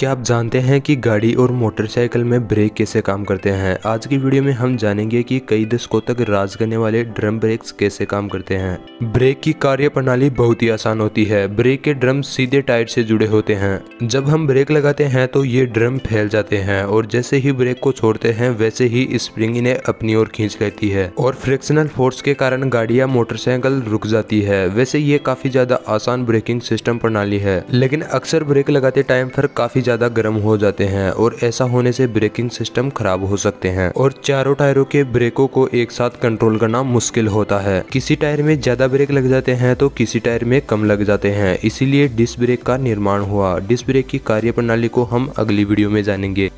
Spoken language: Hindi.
क्या आप जानते हैं कि गाड़ी और मोटरसाइकिल में ब्रेक कैसे काम करते हैं आज की वीडियो में हम जानेंगे कि कई दशकों तक राज करने वाले ड्रम ब्रेक्स कैसे काम करते हैं ब्रेक की कार्य प्रणाली बहुत ही आसान होती है ब्रेक के ड्रम सीधे टायर से जुड़े होते हैं जब हम ब्रेक लगाते हैं तो ये ड्रम फैल जाते हैं और जैसे ही ब्रेक को छोड़ते हैं वैसे ही स्प्रिंग इन्हें अपनी ओर खींच लेती है और फ्रिक्शनल फोर्स के कारण गाड़ी या मोटरसाइकिल रुक जाती है वैसे ये काफी ज्यादा आसान ब्रेकिंग सिस्टम प्रणाली है लेकिन अक्सर ब्रेक लगाते टाइम पर काफी ज़्यादा गर्म हो जाते हैं और ऐसा होने से ब्रेकिंग सिस्टम खराब हो सकते हैं और चारों टायरों के ब्रेकों को एक साथ कंट्रोल करना मुश्किल होता है किसी टायर में ज़्यादा ब्रेक लग जाते हैं तो किसी टायर में कम लग जाते हैं इसीलिए डिस्क ब्रेक का निर्माण हुआ डिस्क ब्रेक की कार्य को हम अगली वीडियो में जानेंगे